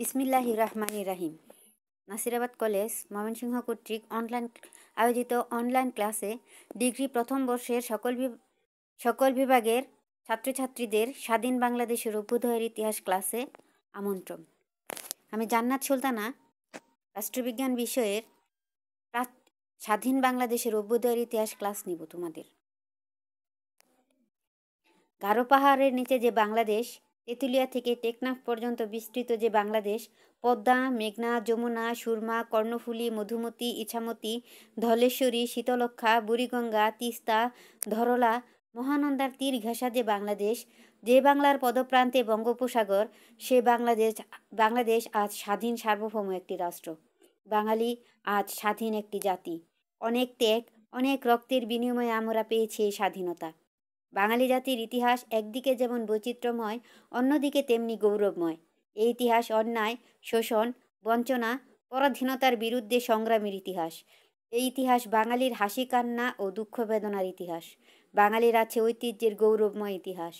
বিসমিল্লাহি রহমান রাহিম নাসিরাবাদ কলেজ ময়মনসিংহ কর্তৃক অনলাইন আয়োজিত অনলাইন ক্লাসে ডিগ্রি প্রথম বর্ষের সকল সকল বিভাগের ছাত্রছাত্রীদের স্বাধীন বাংলাদেশের অভ্যুদয়ের ইতিহাস ক্লাসে আমন্ত্রণ আমি জান্নাত সুলতানা রাষ্ট্রবিজ্ঞান বিষয়ের স্বাধীন বাংলাদেশের অভ্যুদয়ের ইতিহাস ক্লাস নিব তোমাদের গারো পাহাড়ের নিচে যে বাংলাদেশ তেঁতুলিয়া থেকে টেকনাফ পর্যন্ত বিস্তৃত যে বাংলাদেশ পদ্মা মেঘনা যমুনা সুরমা কর্ণফুলী মধুমতি ইছামতি ধলেশ্বরী শীতলক্ষা বুড়িগঙ্গা তিস্তা ধরলা মহানন্দার তীর ঘেঁষা যে বাংলাদেশ যে বাংলার পদপ্রান্তে বঙ্গোপসাগর সে বাংলাদেশ বাংলাদেশ আজ স্বাধীন সার্বভৌম একটি রাষ্ট্র বাঙালি আজ স্বাধীন একটি জাতি অনেক ত্যাগ অনেক রক্তের বিনিময়ে আমরা পেয়েছি এই স্বাধীনতা বাঙালি জাতির ইতিহাস একদিকে যেমন বৈচিত্র্যময় অন্যদিকে তেমনি গৌরবময় এই ইতিহাস অন্যায় শোষণ বঞ্চনা পরাধীনতার বিরুদ্ধে সংগ্রামের ইতিহাস এই ইতিহাস বাঙালির হাসি কান্না ও দুঃখ বেদনার ইতিহাস বাঙালির আছে ঐতিহ্যের গৌরবময় ইতিহাস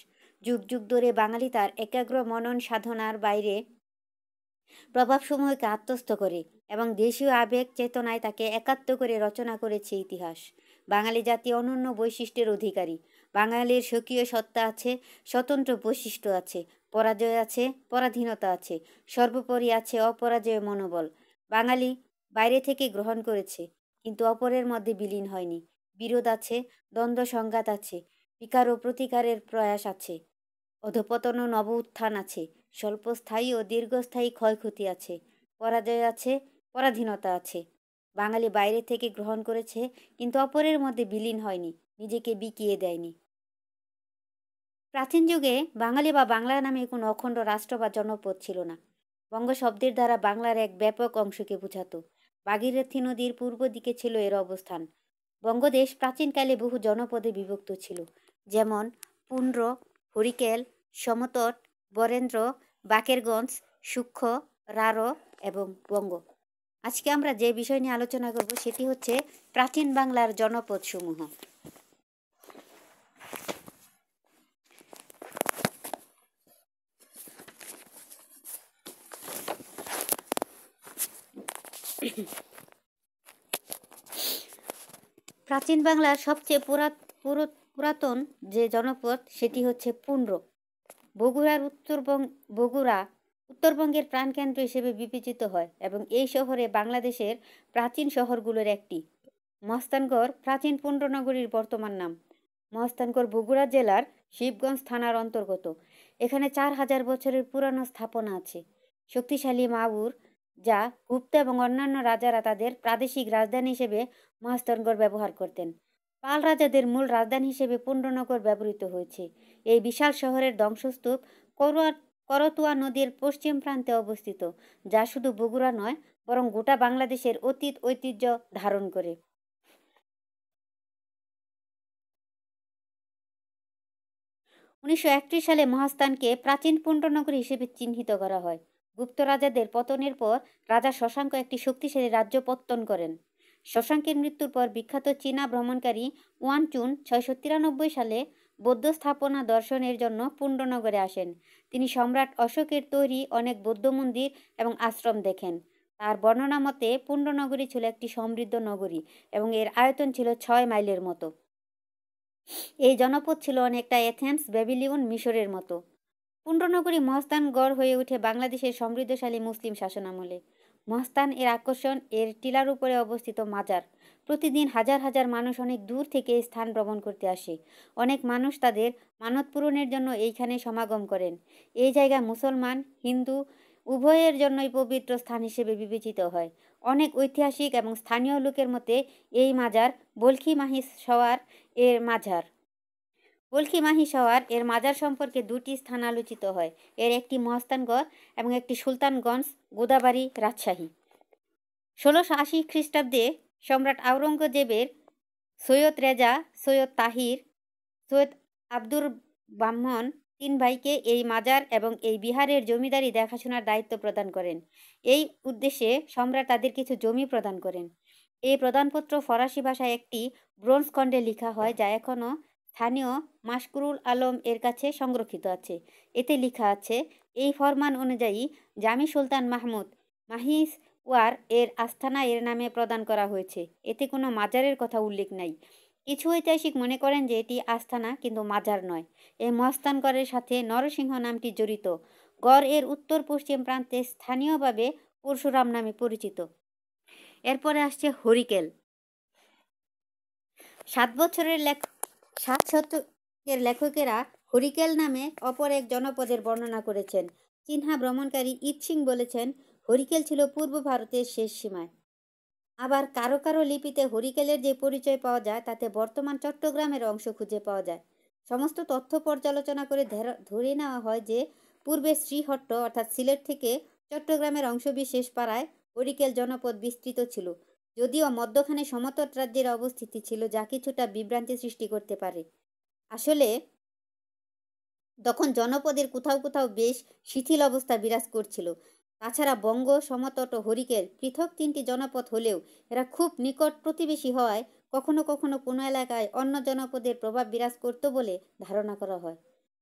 যুগ যুগ ধরে বাঙালি তার একাগ্র মনন সাধনার বাইরে প্রভাবসমূহকে আত্মস্থ করে এবং দেশীয় আবেগ চেতনায় তাকে একাত্ম করে রচনা করেছে ইতিহাস বাঙালি জাতি অনন্য বৈশিষ্ট্যের অধিকারী বাঙালির স্বকীয় সত্তা আছে স্বতন্ত্র বৈশিষ্ট্য আছে পরাজয় আছে পরাধীনতা আছে সর্বোপরি আছে অপরাজয় মনোবল বাঙালি বাইরে থেকে গ্রহণ করেছে কিন্তু অপরের মধ্যে বিলীন হয়নি বিরোধ আছে দ্বন্দ্ব সংঘাত আছে বিকার ও প্রতিকারের প্রয়াস আছে অধপতন ও নব উত্থান আছে স্বল্পস্থায়ী ও দীর্ঘস্থায়ী ক্ষয়ক্ষতি আছে পরাজয় আছে পরাধীনতা আছে বাঙালি বাইরে থেকে গ্রহণ করেছে কিন্তু অপরের মধ্যে বিলীন হয়নি নিজেকে বিকিয়ে দেয়নি প্রাচীন যুগে বাঙালি বা বাংলা নামে কোনো অখণ্ড রাষ্ট্র বা জনপদ ছিল না বঙ্গ শব্দের দ্বারা বাংলার এক ব্যাপক অংশকে বোঝাত বাগিরথী নদীর পূর্ব দিকে ছিল এর অবস্থান বঙ্গদেশ প্রাচীনকালে বহু জনপদে বিভক্ত ছিল যেমন পুন্ড্র হরিকেল সমতট বরেন্দ্র বাকেরগঞ্জ সূক্ষ্ম রারো এবং বঙ্গ আজকে আমরা যে বিষয় নিয়ে আলোচনা করব সেটি হচ্ছে প্রাচীন বাংলার জনপদসমূহ প্রাচীন বাংলার সবচেয়ে পুরাতন যে জনপদ সেটি হচ্ছে পুণ্ড বগুড়ার উত্তরবঙ্গ বগুড়া উত্তরবঙ্গের প্রাণকেন্দ্র হিসেবে বিবেচিত হয় এবং এই শহরে বাংলাদেশের প্রাচীন শহরগুলোর একটি মস্তানগড় প্রাচীন পুণ্ডনগরীর বর্তমান নাম মস্তানগড় বগুড়া জেলার শিবগঞ্জ থানার অন্তর্গত এখানে চার হাজার বছরের পুরানো স্থাপনা আছে শক্তিশালী মাগুর যা গুপ্ত এবং অন্যান্য রাজারা তাদের প্রাদেশিক রাজধানী হিসেবে মহাস্তনগর ব্যবহার করতেন পাল রাজাদের মূল রাজধানী হিসেবে পুণ্ডনগর ব্যবহৃত হয়েছে এই বিশাল শহরের ধ্বংসস্তূপ করোয়ার করতোয়া নদীর পশ্চিম প্রান্তে অবস্থিত যা শুধু বগুড়া নয় বরং গোটা বাংলাদেশের অতীত ঐতিহ্য ধারণ করে উনিশশো সালে মহাস্থানকে প্রাচীন পুণ্ডনগর হিসেবে চিহ্নিত করা হয় গুপ্ত রাজাদের পতনের পর রাজা শশাঙ্ক একটি শক্তিশালী রাজ্য পত্তন করেন শশাঙ্কের মৃত্যুর পর বিখ্যাত চীনা ভ্রমণকারী ওয়ান চুন ছয়শো তিরানব্বই সালে বৌদ্ধ স্থাপনা দর্শনের জন্য পুণ্ডনগরে আসেন তিনি সম্রাট অশোকের তৈরি অনেক বৌদ্ধ মন্দির এবং আশ্রম দেখেন তার বর্ণনা মতে পুণ্ডনগরী ছিল একটি সমৃদ্ধ নগরী এবং এর আয়তন ছিল ছয় মাইলের মতো এই জনপদ ছিল অনেকটা এথেন্স ব্যাবিলিয়ন মিশরের মতো পুণ্ডনগরী গড় হয়ে উঠে বাংলাদেশের সমৃদ্ধশালী মুসলিম শাসনামলে মহস্তান এর আকর্ষণ এর টিলার উপরে অবস্থিত মাজার প্রতিদিন হাজার হাজার মানুষ অনেক দূর থেকে স্থান ভ্রমণ করতে আসে অনেক মানুষ তাদের মানত পূরণের জন্য এইখানে সমাগম করেন এই জায়গা মুসলমান হিন্দু উভয়ের জন্যই পবিত্র স্থান হিসেবে বিবেচিত হয় অনেক ঐতিহাসিক এবং স্থানীয় লোকের মতে এই মাজার বলখি মাহিস সওয়ার এর মাজার মাহি শহর এর মাজার সম্পর্কে দুটি স্থান আলোচিত হয় এর একটি মহস্তানগড় এবং একটি সুলতানগঞ্জ গোদাবাড়ি রাজশাহী ষোলোশো আশি খ্রিস্টাব্দে সম্রাট আওরঙ্গজেবের সৈয়দ রেজা সৈয়দ তাহির সৈয়দ আব্দুর ব্রাহ্মণ তিন ভাইকে এই মাজার এবং এই বিহারের জমিদারি দেখাশোনার দায়িত্ব প্রদান করেন এই উদ্দেশ্যে সম্রাট তাদের কিছু জমি প্রদান করেন এই প্রদানপত্র ফরাসি ভাষায় একটি ব্রোঞ্জ খণ্ডে লেখা হয় যা এখনও স্থানীয় মাসকুরুল আলম এর কাছে সংরক্ষিত আছে এতে লেখা আছে এই ফরমান অনুযায়ী জামি সুলতান মাহমুদ মাহিস ওয়ার এর আস্থানা এর নামে প্রদান করা হয়েছে এতে কোনো মাজারের কথা উল্লেখ নাই কিছু ঐতিহাসিক মনে করেন যে এটি আস্থানা কিন্তু মাজার নয় এই মহস্তানগড়ের সাথে নরসিংহ নামটি জড়িত গড় এর উত্তর পশ্চিম প্রান্তে স্থানীয়ভাবে পরশুরাম নামে পরিচিত এরপরে আসছে হরিকেল সাত বছরের লেখ সাত শতকের লেখকেরা হরিকেল নামে অপর এক জনপদের বর্ণনা করেছেন চিনহা ভ্রমণকারী ইৎসিং সিং বলেছেন হরিকেল ছিল পূর্ব ভারতের শেষ সীমায় আবার কারো কারো লিপিতে হরিকেলের যে পরিচয় পাওয়া যায় তাতে বর্তমান চট্টগ্রামের অংশ খুঁজে পাওয়া যায় সমস্ত তথ্য পর্যালোচনা করে ধরে নেওয়া হয় যে পূর্বে শ্রীহট্ট অর্থাৎ সিলেট থেকে চট্টগ্রামের অংশবিশেষ পাড়ায় হরিকেল জনপদ বিস্তৃত ছিল যদিও মধ্যখানে সমতট রাজ্যের অবস্থিতি ছিল যা কিছুটা বিভ্রান্তি সৃষ্টি করতে পারে আসলে তখন জনপদের কোথাও কোথাও বেশ শিথিল অবস্থা বিরাজ করছিল তাছাড়া বঙ্গ সমতট ও হরিকের পৃথক তিনটি জনপদ হলেও এরা খুব নিকট প্রতিবেশী হওয়ায় কখনো কখনো কোনো এলাকায় অন্য জনপদের প্রভাব বিরাজ করত বলে ধারণা করা হয়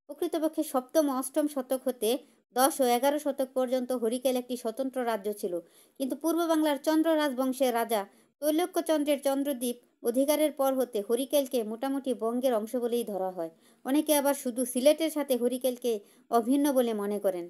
প্রকৃতপক্ষে সপ্তম অষ্টম শতক হতে দশ ও এগারো শতক পর্যন্ত হরিকেল একটি স্বতন্ত্র রাজ্য ছিল কিন্তু পূর্ব বাংলার চন্দ্র রাজবংশের রাজা তৈলক্যচন্দ্রের চন্দ্রদ্বীপ অধিকারের পর হতে হরিকেলকে মোটামুটি বঙ্গের অংশ বলেই ধরা হয় অনেকে আবার শুধু সিলেটের সাথে হরিকেলকে অভিন্ন বলে মনে করেন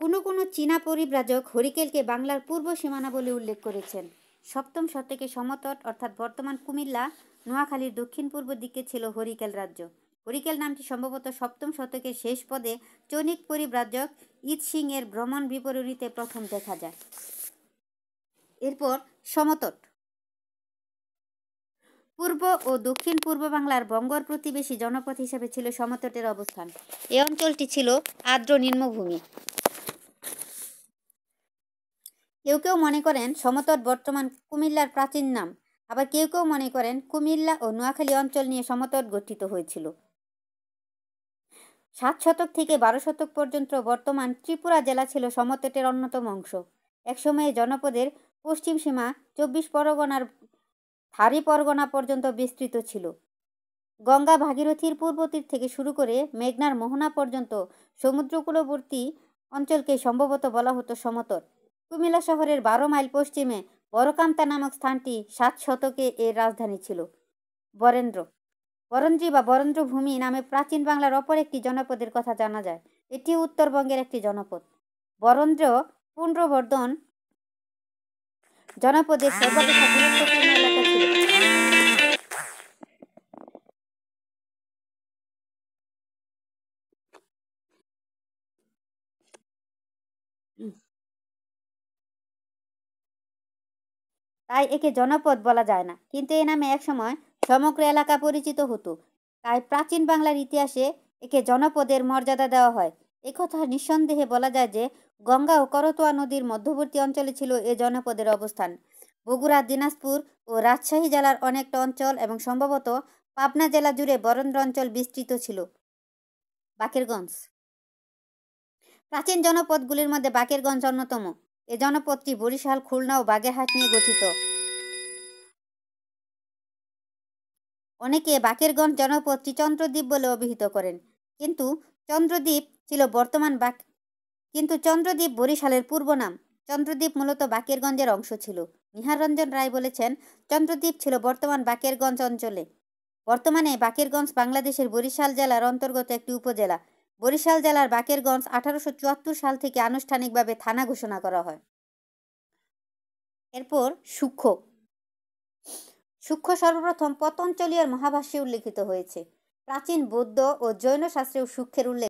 কোনো কোনো চীনা পরিব্রাজক হরিকেলকে বাংলার পূর্ব সীমানা বলে উল্লেখ করেছেন সপ্তম শতকে সমতট অর্থাৎ বর্তমান কুমিল্লা নোয়াখালীর দক্ষিণ পূর্ব দিকে ছিল হরিকেল রাজ্য হরিকেল নামটি সম্ভবত সপ্তম শতকের শেষ পদে চনিক পরিব্রাজক ইত সিং এর ভ্রমণ বিপরীতে প্রথম দেখা যায় এরপর সমতট পূর্ব ও দক্ষিণ পূর্ব বাংলার বঙ্গর প্রতিবেশী জনপথ হিসেবে ছিল সমতটের অবস্থান এ অঞ্চলটি ছিল আর্দ্র নিম্নভূমি কেউ কেউ মনে করেন সমতট বর্তমান কুমিল্লার প্রাচীন নাম আবার কেউ কেউ মনে করেন কুমিল্লা ও নোয়াখালী অঞ্চল নিয়ে সমতট গঠিত হয়েছিল সাত শতক থেকে বারো শতক পর্যন্ত বর্তমান ত্রিপুরা জেলা ছিল সমতটের অন্যতম অংশ একসময়ে জনপদের পশ্চিম সীমা চব্বিশ পরগনার থারি পরগনা পর্যন্ত বিস্তৃত ছিল গঙ্গা ভাগীরথীর পূর্ব তীর থেকে শুরু করে মেঘনার মোহনা পর্যন্ত সমুদ্রকূলবর্তী অঞ্চলকে সম্ভবত বলা হতো সমতট কুমিল্লা শহরের বারো মাইল পশ্চিমে বড়কামতা নামক স্থানটি সাত শতকে এর রাজধানী ছিল বরেন্দ্র বরঞ্জি বা বরেন্দ্রভূমি নামে প্রাচীন বাংলার অপর একটি জনপদের কথা জানা যায় এটি উত্তরবঙ্গের একটি জনপদ বরেন্দ্র পুনর্বর্ধন জনপদের তাই একে জনপদ বলা যায় না কিন্তু এ নামে একসময় সমগ্র এলাকা পরিচিত হতো তাই প্রাচীন বাংলার ইতিহাসে একে জনপদের মর্যাদা দেওয়া হয় একথা নিঃসন্দেহে বলা যায় যে গঙ্গা ও করতোয়া নদীর মধ্যবর্তী অঞ্চলে ছিল এ জনপদের অবস্থান বগুড়া দিনাজপুর ও রাজশাহী জেলার অনেকটা অঞ্চল এবং সম্ভবত পাবনা জেলা জুড়ে বরেন্দ্র অঞ্চল বিস্তৃত ছিল বাকেরগঞ্জ প্রাচীন জনপদগুলির মধ্যে বাকেরগঞ্জ অন্যতম এ জনপদটি বরিশাল খুলনা ও বাগেরহাট নিয়ে গঠিত অনেকে বাকেরগঞ্জ জনপদটি চন্দ্রদ্বীপ বলে অভিহিত করেন কিন্তু চন্দ্রদ্বীপ ছিল বর্তমান বাক কিন্তু চন্দ্রদ্বীপ বরিশালের পূর্ব নাম চন্দ্রদ্বীপ মূলত বাকেরগঞ্জের অংশ ছিল নিহাররঞ্জন রায় বলেছেন চন্দ্রদ্বীপ ছিল বর্তমান বাকেরগঞ্জ অঞ্চলে বর্তমানে বাকেরগঞ্জ বাংলাদেশের বরিশাল জেলার অন্তর্গত একটি উপজেলা বরিশাল জেলার বাকেরগঞ্জ আঠারোশো সাল থেকে আনুষ্ঠানিকভাবে থানা ঘোষণা করা হয় এরপর সূক্ষ্ম সূক্ষ্ম সর্বপ্রথম পতঞ্জলি আর মহাভাষ্যে উল্লেখিত হয়েছে প্রাচীন বৌদ্ধ ও জৈন শাস্ত্রেও সূক্ষ্মের উল্লেখ